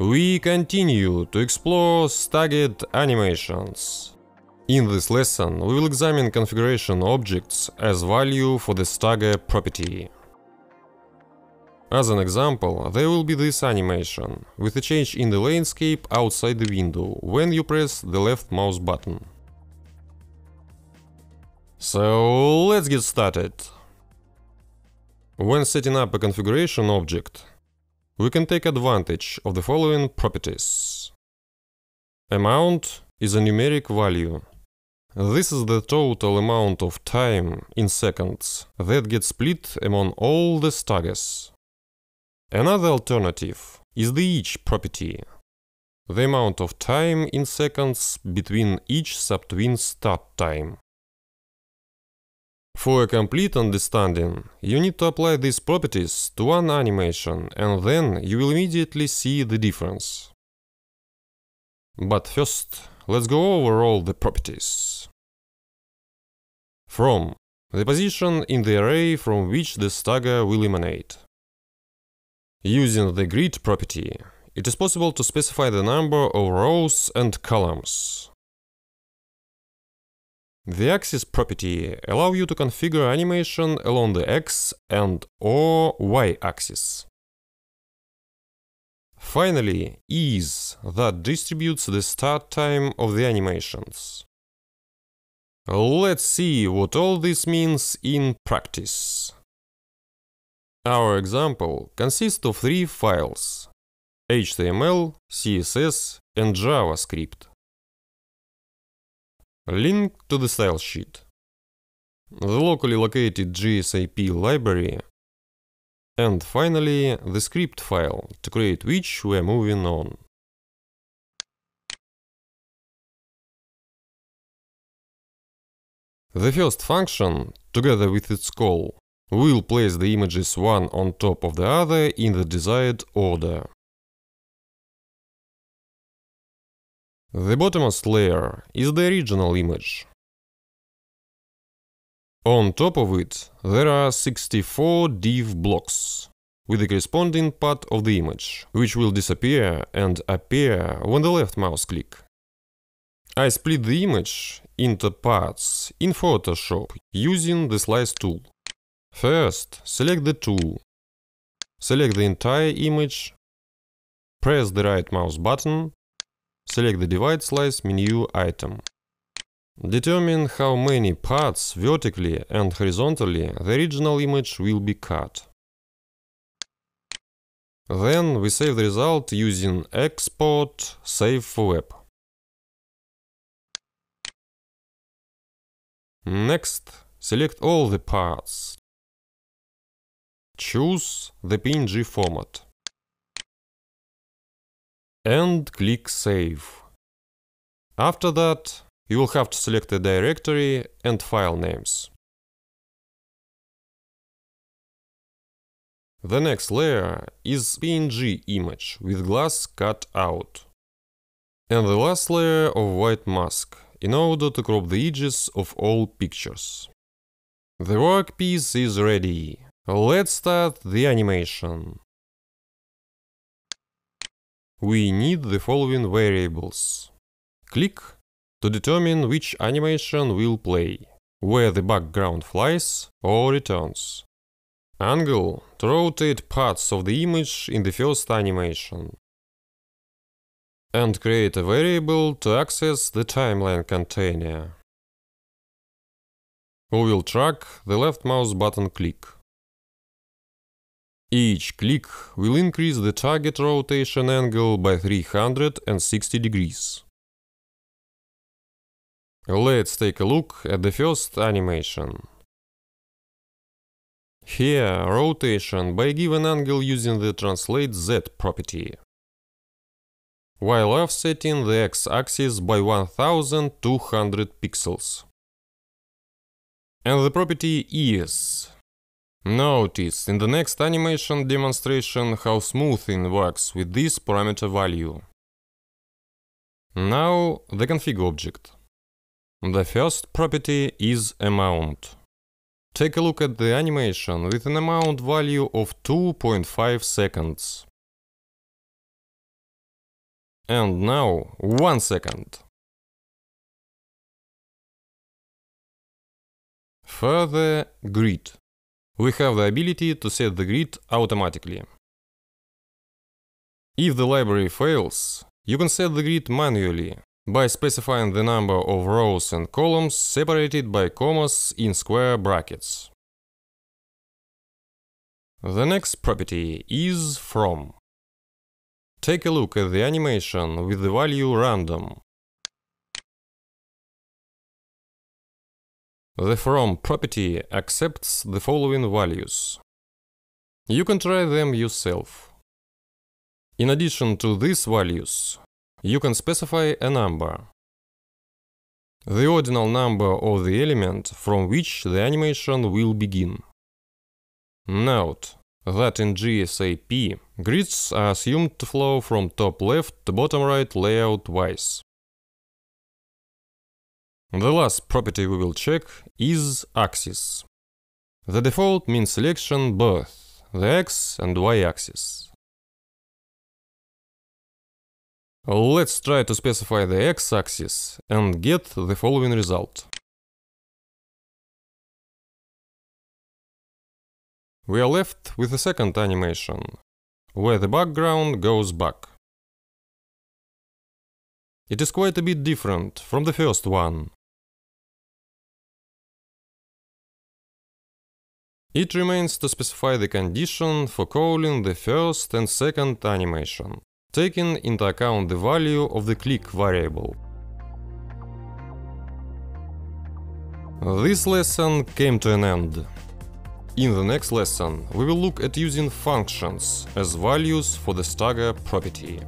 We continue to explore staggered animations. In this lesson, we will examine configuration objects as value for the stagger property. As an example, there will be this animation, with a change in the landscape outside the window, when you press the left mouse button. So let's get started. When setting up a configuration object, we can take advantage of the following properties. Amount is a numeric value. This is the total amount of time in seconds that gets split among all the stages. Another alternative is the each property. The amount of time in seconds between each twin start time. For a complete understanding, you need to apply these properties to one animation and then you will immediately see the difference. But first, let's go over all the properties. From – the position in the array from which the stagger will emanate. Using the grid property, it is possible to specify the number of rows and columns. The axis property allow you to configure animation along the x and or y axis. Finally, ease that distributes the start time of the animations. Let's see what all this means in practice. Our example consists of three files HTML, CSS and JavaScript. Link to the style sheet. The locally located JSAP library. And finally, the script file, to create which we're moving on. The first function, together with its call, will place the images one on top of the other in the desired order. The bottommost layer is the original image. On top of it, there are 64 div blocks with the corresponding part of the image, which will disappear and appear when the left mouse click. I split the image into parts in Photoshop using the Slice tool. First, select the tool, select the entire image, press the right mouse button Select the divide slice menu item. Determine how many parts vertically and horizontally the original image will be cut. Then we save the result using export save for web. Next, select all the parts. Choose the PNG format and click Save. After that, you will have to select the directory and file names. The next layer is PNG image with glass cut out. And the last layer of white mask, in order to crop the edges of all pictures. The workpiece is ready. Let's start the animation we need the following variables. Click to determine which animation will play, where the background flies or returns. Angle to rotate parts of the image in the first animation. And create a variable to access the timeline container. We will track the left mouse button click. Each click will increase the target rotation angle by 360 degrees. Let's take a look at the first animation. Here, rotation by given angle using the translate Z property. While offsetting the x-axis by 1200 pixels. And the property is Notice in the next animation demonstration how smoothing works with this parameter value. Now the config object. The first property is amount. Take a look at the animation with an amount value of 2.5 seconds. And now 1 second. Further grid we have the ability to set the grid automatically. If the library fails, you can set the grid manually by specifying the number of rows and columns separated by commas in square brackets. The next property is from. Take a look at the animation with the value random. The from property accepts the following values. You can try them yourself. In addition to these values, you can specify a number. The ordinal number of the element from which the animation will begin. Note that in GSAP, grids are assumed to flow from top left to bottom right layout-wise. The last property we will check is axis. The default means selection both the x and y axis. Let's try to specify the x-axis and get the following result. We are left with the second animation, where the background goes back. It is quite a bit different from the first one, It remains to specify the condition for calling the first and second animation, taking into account the value of the click variable. This lesson came to an end. In the next lesson, we will look at using functions as values for the stagger property.